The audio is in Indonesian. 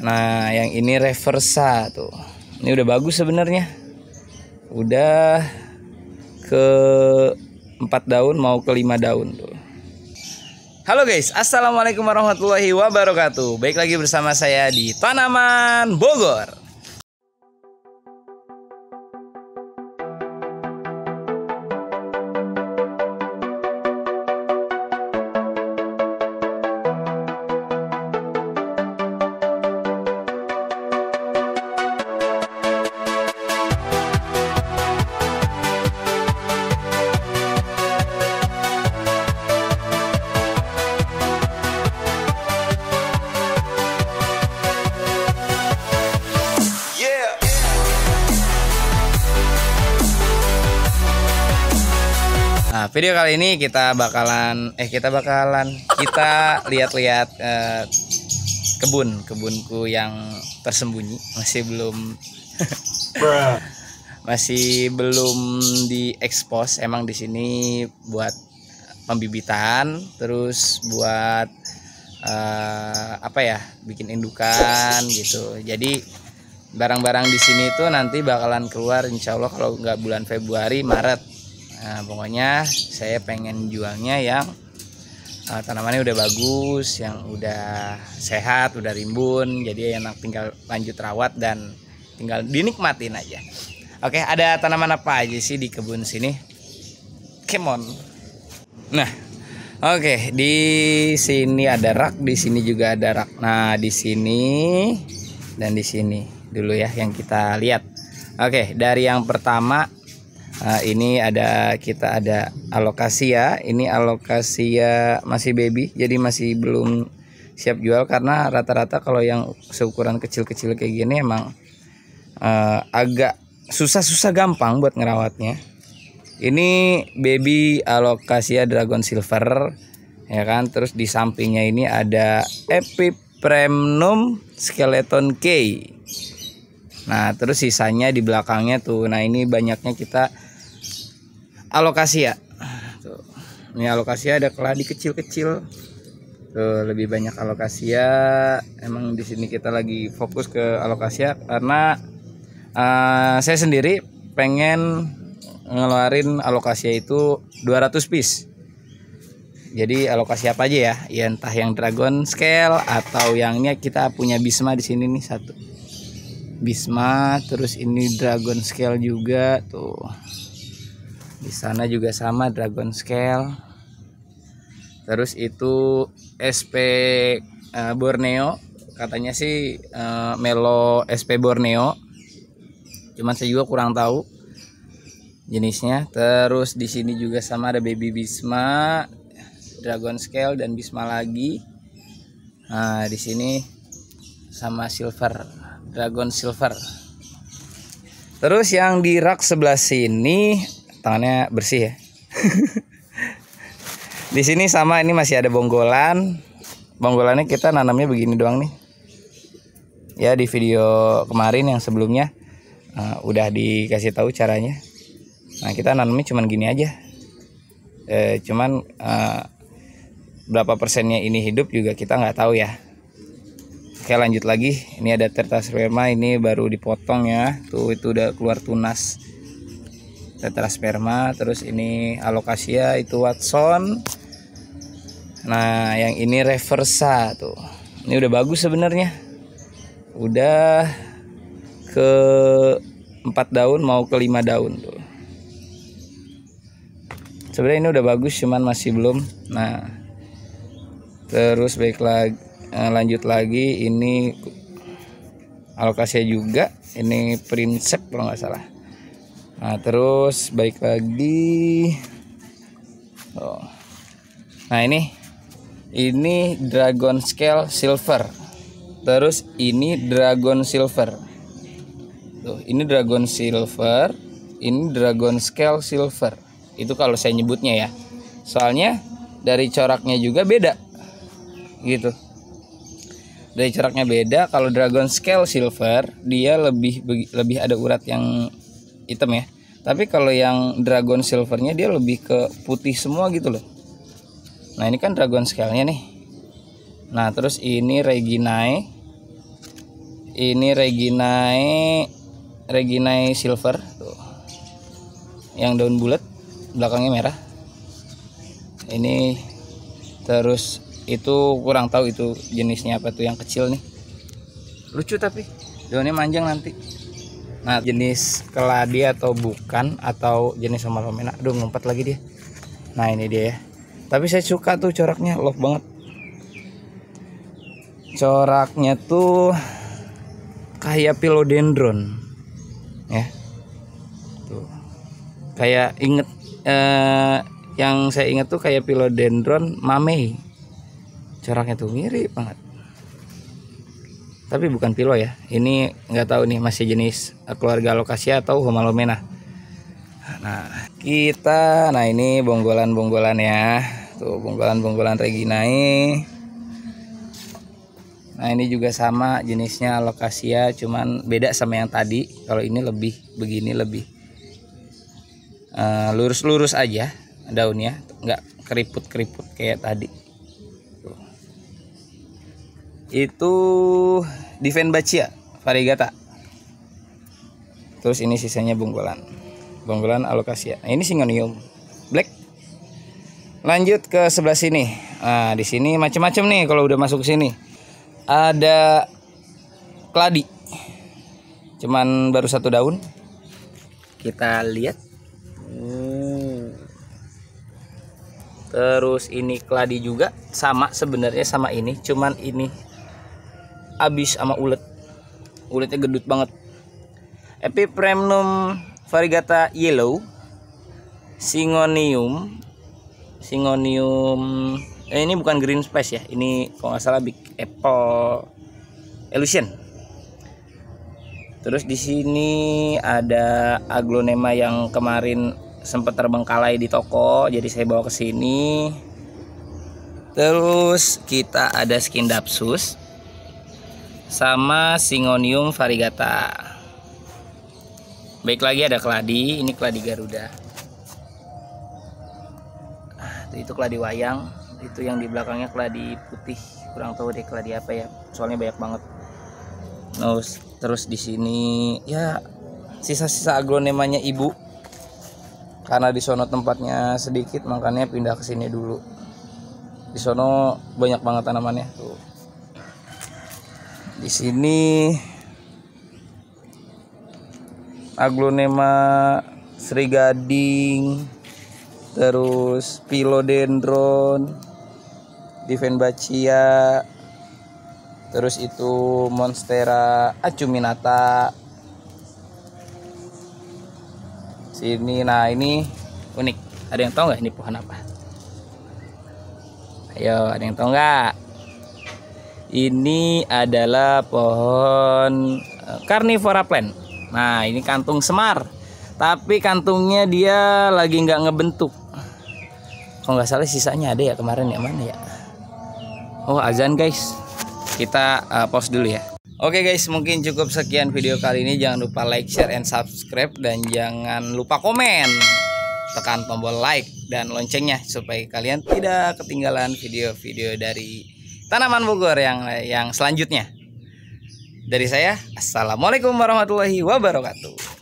Nah, yang ini reversa tuh. Ini udah bagus sebenarnya. Udah ke 4 daun mau ke 5 daun tuh. Halo guys, Assalamualaikum warahmatullahi wabarakatuh Baik lagi bersama saya di Tanaman Bogor Nah, video kali ini kita bakalan eh kita bakalan kita lihat-lihat eh, kebun kebunku yang tersembunyi masih belum masih belum diekspos. Emang di sini buat pembibitan, terus buat eh, apa ya? bikin indukan gitu. Jadi barang-barang di sini itu nanti bakalan keluar insyaallah kalau nggak bulan Februari Maret Nah, pokoknya saya pengen jualnya yang uh, tanamannya udah bagus, yang udah sehat, udah rimbun, jadi enak tinggal lanjut rawat dan tinggal dinikmatin aja. Oke, ada tanaman apa aja sih di kebun sini? Kemon. Nah, oke, di sini ada rak, di sini juga ada rak. Nah, di sini dan di sini dulu ya yang kita lihat. Oke, dari yang pertama nah ini ada kita ada alokasi ya. Ini alokasi ya masih baby, jadi masih belum siap jual karena rata-rata kalau yang seukuran kecil-kecil kayak gini emang uh, agak susah-susah gampang buat ngerawatnya. Ini baby alokasia ya, dragon silver ya kan. Terus di sampingnya ini ada epipremnum skeleton K. Nah, terus sisanya di belakangnya tuh. Nah, ini banyaknya kita alokasi ya ini alokasi ada keladi kecil-kecil tuh lebih banyak alokasi ya emang di sini kita lagi fokus ke alokasi ya karena uh, saya sendiri pengen ngeluarin alokasi itu 200 piece jadi alokasi apa aja ya ya entah yang dragon scale atau yangnya kita punya bisma di sini nih satu bisma terus ini dragon scale juga tuh di sana juga sama dragon scale terus itu SP uh, eh, Borneo katanya sih eh, Melo SP Borneo cuman saya juga kurang tahu jenisnya terus di sini juga sama ada baby Bisma dragon scale dan Bisma lagi nah, di sini sama silver dragon silver terus yang di rak sebelah sini tangannya bersih ya di sini sama ini masih ada bonggolan bonggolannya kita nanamnya begini doang nih ya di video kemarin yang sebelumnya uh, udah dikasih tahu caranya nah kita nanamnya cuman gini aja E, cuman e, berapa persennya ini hidup juga kita nggak tahu ya Oke lanjut lagi ini ada tertas rema ini baru dipotong ya tuh itu udah keluar tunas tetrasperma terus ini alokasia itu Watson nah yang ini reversa tuh ini udah bagus sebenarnya udah ke empat daun mau ke lima daun tuh sebenarnya ini udah bagus cuman masih belum nah terus baik lagi eh, lanjut lagi ini alokasia juga ini prinsip kalau nggak salah Nah, terus baik lagi. Oh. Nah, ini ini dragon scale silver. Terus ini dragon silver. Tuh, ini dragon silver, ini dragon scale silver. Itu kalau saya nyebutnya ya. Soalnya dari coraknya juga beda. Gitu. Dari coraknya beda, kalau dragon scale silver dia lebih lebih ada urat yang hitam ya tapi kalau yang dragon silvernya dia lebih ke putih semua gitu loh nah ini kan dragon scale-nya nih nah terus ini reginae ini reginae reginae silver tuh yang daun bulat belakangnya merah ini terus itu kurang tahu itu jenisnya apa tuh yang kecil nih lucu tapi daunnya manjang nanti Nah, jenis keladi atau bukan atau jenis pemina Aduh, ngumpet lagi dia. Nah, ini dia ya. Tapi saya suka tuh coraknya, love banget. Coraknya tuh kayak pilodendron. Ya. Tuh. Kayak inget eh, yang saya inget tuh kayak pilodendron mamei. Coraknya tuh mirip banget tapi bukan pilo ya ini nggak tahu nih masih jenis eh, keluarga alokasia atau homalomena nah kita nah ini bonggolan bonggolan ya tuh bonggolan bonggolan reginae nah ini juga sama jenisnya alokasia cuman beda sama yang tadi kalau ini lebih begini lebih eh, lurus-lurus uh, lurus -lurus aja daunnya nggak keriput-keriput kayak tadi itu defense Bacia Varigata terus ini sisanya bungkulan bungkulan alokasia nah, ini singonium black lanjut ke sebelah sini nah di sini macam-macam nih kalau udah masuk sini ada keladi cuman baru satu daun kita lihat hmm. terus ini keladi juga sama sebenarnya sama ini cuman ini abis sama ulet uletnya gedut banget Epipremnum variegata yellow Singonium, Singonium, eh, ini bukan green space ya ini kalau nggak salah big apple illusion terus di sini ada aglonema yang kemarin sempat terbengkalai di toko jadi saya bawa ke sini terus kita ada skin dapsus sama Singonium variegata. Baik lagi ada keladi, ini keladi Garuda. Ah, itu keladi wayang, itu yang di belakangnya keladi putih. Kurang tahu deh keladi apa ya, soalnya banyak banget. Terus oh, terus di sini ya sisa-sisa aglonemanya ibu. Karena di sono tempatnya sedikit, makanya pindah ke sini dulu. Di sono banyak banget tanamannya tuh di sini aglonema serigading terus pilodendron divenbachia terus itu monstera acuminata sini nah ini unik ada yang tahu nggak ini pohon apa ayo ada yang tahu nggak ini adalah pohon eh, carnivora plant. Nah, ini kantung semar. Tapi kantungnya dia lagi nggak ngebentuk. Kalau nggak salah sisanya ada ya kemarin ya mana ya? Oh, azan guys. Kita uh, pause dulu ya. Oke guys, mungkin cukup sekian video kali ini. Jangan lupa like, share, and subscribe dan jangan lupa komen. Tekan tombol like dan loncengnya supaya kalian tidak ketinggalan video-video dari tanaman Bogor yang yang selanjutnya. Dari saya, Assalamualaikum warahmatullahi wabarakatuh.